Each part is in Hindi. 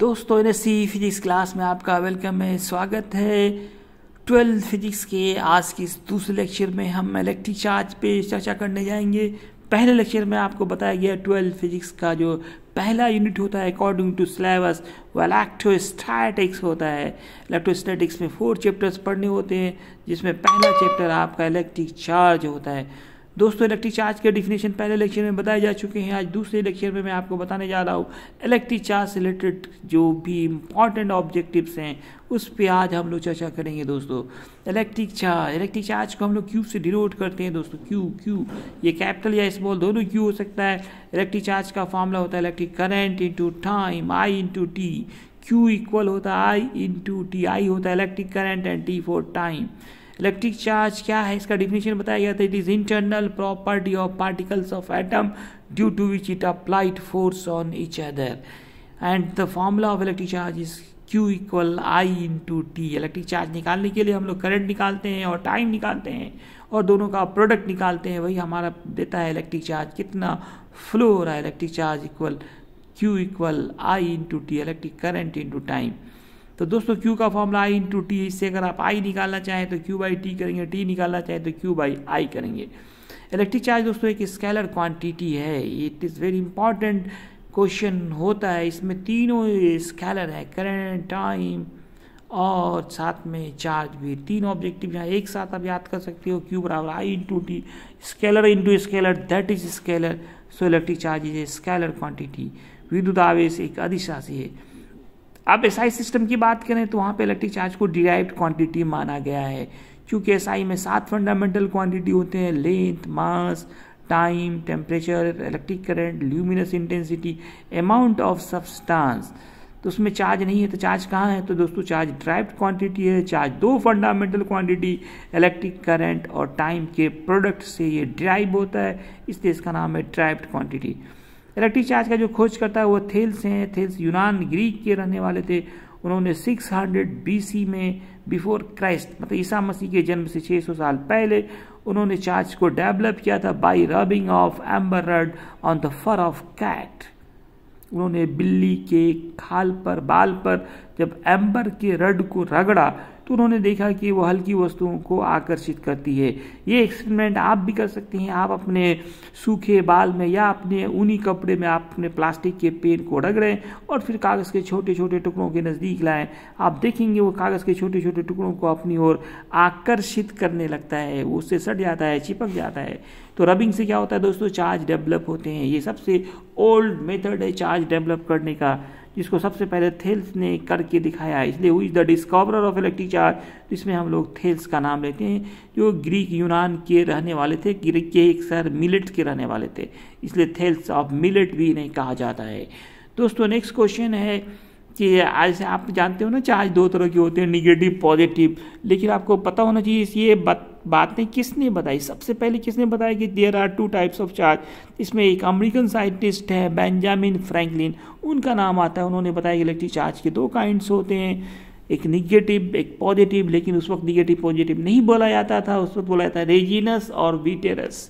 दोस्तों N S C physics class में आपका वेलकम है स्वागत है ट्वेल्थ फिजिक्स के आज के इस दूसरे लेक्चर में हम इलेक्ट्रिक चार्ज पे चर्चा करने जाएंगे पहले लेक्चर में आपको बताया गया ट्वेल्थ फिजिक्स का जो पहला यूनिट होता है अकॉर्डिंग टू सिलेबस वह इलेक्ट्रोस्टैटिक्स होता है इलेक्ट्रोस्टैटिक्स में फोर चैप्टर्स पढ़ने होते हैं जिसमें पहला चैप्टर आपका इलेक्ट्रिक चार्ज होता है दोस्तों इलेक्ट्रिक चार्ज के डिफिनेशन पहले लेक्चर में बताए जा चुके हैं आज दूसरे लेक्चर में मैं आपको बताने जा रहा हूँ इलेक्ट्रिक चार्ज से रिलेटेड जो भी इम्पॉर्टेंट ऑब्जेक्टिव्स हैं उस पर आज हम लोग चर्चा करेंगे दोस्तों इलेक्ट्रिक चार्ज इलेक्ट्रिक चार्ज को हम लोग क्यूब से डिनोट करते हैं दोस्तों क्यू क्यू ये कैपिटल या स्मॉल दोनों क्यू हो सकता है इलेक्ट्रिक चार्ज का फॉर्मूला होता है electric current into time I into T Q equal होता है आई इंटू टी आई होता है electric current and T for time electric charge क्या है इसका डिफिनेशन बताया गया था it is internal property of particles of atom due to which it applied force on each other and the formula of electric charge is Q equal I into T electric charge निकालने के लिए हम लोग करंट निकालते हैं और टाइम निकालते हैं और दोनों का प्रोडक्ट निकालते हैं वही हमारा देता है इलेक्ट्रिक चार्ज कितना फ्लो हो रहा है electric charge equal Q equal I into T electric current into time तो दोस्तों क्यू का फॉर्मूला आई इंटू टी इससे अगर आप आई निकालना चाहें तो क्यू बाई टी करेंगे टी निकालना चाहें तो क्यू बाई आई करेंगे इलेक्ट्रिक चार्ज दोस्तों एक स्केलर क्वांटिटी है it is very important question होता है इसमें तीनों स्केलर है करंट टाइम और साथ में चार्ज भी तीन ऑब्जेक्टिव यहाँ एक साथ आप याद कर सकते हो क्यू बराबर I into T scalar into scalar that is scalar so electric charge is a scalar quantity विद्युत आवेश एक अधिशासी है अब एस SI सिस्टम की बात करें तो वहाँ पे इलेक्ट्रिक चार्ज को डिराइव्ड क्वांटिटी माना गया है क्योंकि एस SI में सात फंडामेंटल क्वांटिटी होते हैं length mass time temperature electric current luminous intensity amount of substance तो उसमें चार्ज नहीं है तो चार्ज कहाँ है तो दोस्तों चार्ज ड्राइव्ड क्वांटिटी है चार्ज दो फंडामेंटल क्वांटिटी इलेक्ट्रिक करंट और टाइम के प्रोडक्ट से ये ड्राइव होता है इसलिए इसका नाम है ड्राइव्ड क्वांटिटी इलेक्ट्रिक चार्ज का जो खोज करता है वो थेल्स हैं थेल्स यूनान ग्रीक के रहने वाले थे उन्होंने 600 हंड्रेड बी में बिफोर क्राइस्ट मतलब ईसा मसीह के जन्म से 600 साल पहले उन्होंने चार्ज को डेवलप किया था by rubbing of amber rod on the fur of cat उन्होंने बिल्ली के खाल पर बाल पर जब एम्बर के रड को रगड़ा तो उन्होंने देखा कि वो हल्की वस्तुओं को आकर्षित करती है ये एक्सपेरिमेंट आप भी कर सकते हैं आप अपने सूखे बाल में या अपने ऊनी कपड़े में आप अपने प्लास्टिक के पेन को रगड़ें और फिर कागज़ के छोटे छोटे टुकड़ों के नज़दीक लाएं आप देखेंगे वो कागज़ के छोटे छोटे टुकड़ों को अपनी ओर आकर्षित करने लगता है उससे सट जाता है चिपक जाता है तो रबिंग से क्या होता है दोस्तों चार्ज डेवलप होते हैं ये सबसे ओल्ड मेथड है चार्ज डेवलप करने का जिसको सबसे पहले थेल्स ने करके दिखाया है इसलिए who is the discoverer of electric charge तो इसमें हम लोग थेल्स का नाम लेते हैं जो ग्रीक यूनान के रहने वाले थे ग्रीक के एक सर मिलेट्स के रहने वाले थे इसलिए थेल्स ऑफ मिलेट भी इन्हें कहा जाता है दोस्तों नेक्स्ट क्वेश्चन है कि आज आप जानते हो ना चार्ज दो तरह के होते हैं निगेटिव पॉजिटिव लेकिन आपको पता होना चाहिए ये बत बातें किसने बताई सबसे पहले किसने बताया कि there are two types of charge इसमें एक अमेरिकन साइंटिस्ट है बेंजामिन फ्रैंकलिन उनका नाम आता है उन्होंने बताया कि इलेक्ट्रिक चार्ज के दो काइंड्स होते हैं एक निगेटिव एक पॉजिटिव लेकिन उस वक्त निगेटिव पॉजिटिव नहीं बोला जाता था उस वक्त बोला जाता है रेजिनस और वीटेरस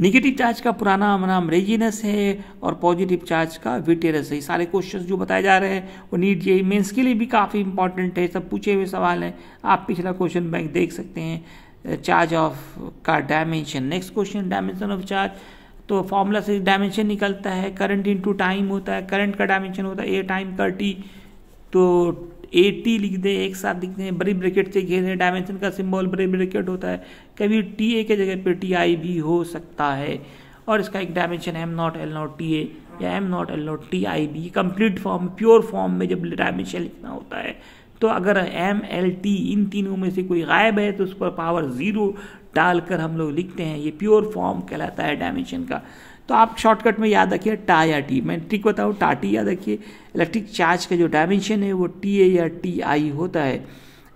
निगेटिव चार्ज का पुराना नाम रेजिनस है और पॉजिटिव चार्ज का विटेरस है सारे क्वेश्चन जो बताए जा रहे हैं वो नीट ये मेन्स के लिए भी काफ़ी इंपॉर्टेंट है सब पूछे हुए सवाल हैं आप पिछला क्वेश्चन बैंक देख सकते हैं चार्ज ऑफ का dimension next question dimension of charge तो फॉर्मूला से डायमेंशन निकलता है करंट इनटू टाइम होता है करंट का डायमेंशन होता है ए टाइम कर टी तो एटी लिख दें एक साथ लिख दें बड़ी ब्रैकेट से घेर दें डायमेंशन का सिंबल बड़ी ब्रैकेट होता है कभी टी ए के जगह पे टी आई भी हो सकता है और इसका एक dimension M not L not T A या M not L not T I B complete form pure form में जब डायमेंशन लिखना होता है तो अगर एम एल टी इन तीनों में से कोई गायब है तो उस पर पावर ज़ीरो डालकर हम लोग लिखते हैं ये प्योर फॉर्म कहलाता है डायमेंशन का तो आप शॉर्टकट में याद रखिए टा या टी मैं ट्रिक बताऊँ टाटी याद रखिए इलेक्ट्रिक चार्ज का जो डायमेंशन है वो टी ए या टी आई होता है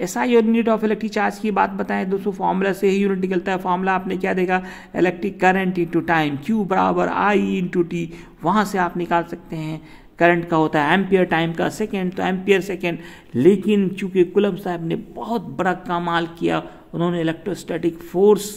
ऐसा यूनिट ऑफ इलेक्ट्रिक चार्ज की बात बताएं दोस्तों फॉर्मूला से ही यूनिट निकलता है फॉर्मूला आपने क्या देखा electric current into time Q बराबर आई इंटू टी वहाँ से आप निकाल सकते हैं करंट का होता है एम्पियर टाइम का सेकेंड तो एम्पियर सेकेंड लेकिन चूंकि कुलम साहब ने बहुत बड़ा कमाल किया उन्होंने इलेक्ट्रोस्टैटिक फोर्स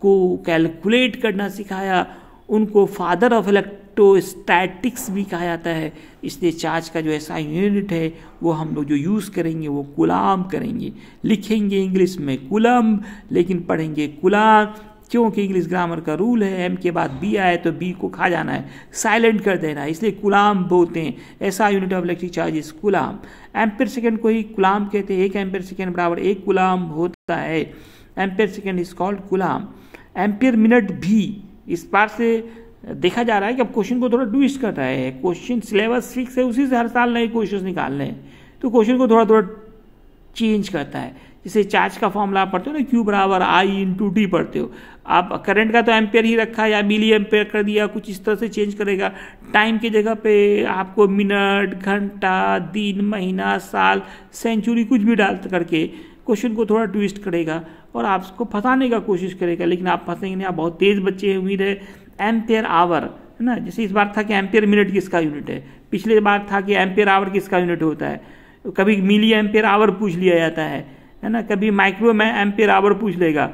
को कैलकुलेट करना सिखाया उनको फादर ऑफ इलेक्ट्रोस्टैटिक्स भी कहा जाता है इसलिए चार्ज का जो ऐसा यूनिट है वो हम लोग जो यूज़ करेंगे वो कुलाम करेंगे लिखेंगे इंग्लिश में कुलम लेकिन पढ़ेंगे कुलाम क्योंकि इंग्लिश ग्रामर का रूल है एम के बाद बी आए तो बी को खा जाना है साइलेंट कर देना है इसलिए कुलाम बोलते हैं ऐसा यूनिट ऑफ इलेक्ट्रिक चार्ज इस कुलाम एम्पेयर सेकेंड को ही कुलाम कहते हैं एक एम्पियर सेकेंड बराबर एक कुलाम होता है ampere second is called coulomb ampere minute भी इस पार से देखा जा रहा है कि अब क्वेश्चन को थोड़ा ट्विस्ट कर रहा है क्वेश्चन सिलेबस फिक्स है उसी से हर साल नए क्वेश्चन निकाल रहे हैं तो क्वेश्चन को थोड़ा थोड़ा चेंज करता है जैसे चार्ज का फॉर्मूला आप पढ़ते हो ना क्यू बराबर आई इन टू टी पढ़ते हो आप करंट का तो एम्पेयर ही रखा या मिली एम्पेयर कर दिया कुछ इस तरह से चेंज करेगा टाइम की जगह पे आपको मिनट घंटा दिन महीना साल सेंचुरी कुछ भी डाल करके क्वेश्चन को थोड़ा ट्विस्ट करेगा और आपको फंसाने का कोशिश करेगा लेकिन आप फंसेंगे नहीं आप बहुत तेज़ बच्चे हैं उम्मीद है एम्पेयर आवर है ना जैसे इस बार था कि एम्पेयर मिनट किसका यूनिट है पिछले बार था कि एम्पेयर आवर किसका यूनिट होता है कभी मिली एम्पेयर आवर पूछ लिया जाता है है ना कभी माइक्रो में एम्पेयर आवर पूछ लेगा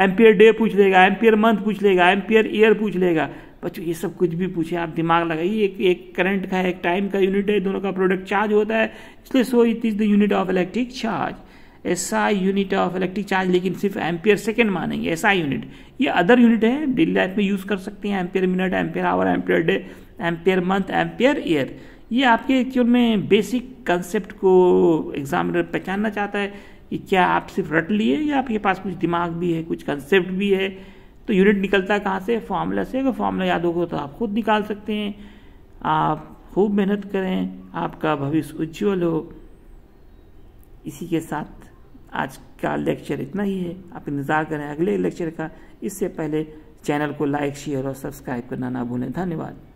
एम्पेयर डे पूछ लेगा एम्पेयर मंथ पूछ लेगा एम्पेयर ईयर पूछ लेगा बच्चों ये सब कुछ भी पूछे आप दिमाग लगाइए एक एक करंट का है एक टाइम का यूनिट है दोनों का प्रोडक्ट चार्ज होता है इसलिए so it is the unit of electric charge ऐसा यूनिट ऑफ इलेक्ट्रिक चार्ज लेकिन सिर्फ एम्पियर सेकेंड मानेंगे ऐसा यूनिट ये अदर यूनिट है डेली लाइफ में यूज़ कर सकते हैं ampere minute ampere hour ampere day ampere month ampere year ये आपके एक्चुअल में बेसिक कंसेप्ट को एग्जामिनर पहचानना चाहता है कि क्या आप सिर्फ रट लिए या आपके पास कुछ दिमाग भी है कुछ कंसेप्ट भी है तो यूनिट निकलता है कहाँ से फॉर्मूला से अगर फॉर्मूला याद होगा तो आप खुद निकाल सकते हैं आप खूब मेहनत करें आपका भविष्य उज्ज्वल हो इसी के साथ आज का लेक्चर इतना ही है आप इंतज़ार करें अगले लेक्चर का इससे पहले चैनल को लाइक शेयर और सब्सक्राइब करना ना भूलें धन्यवाद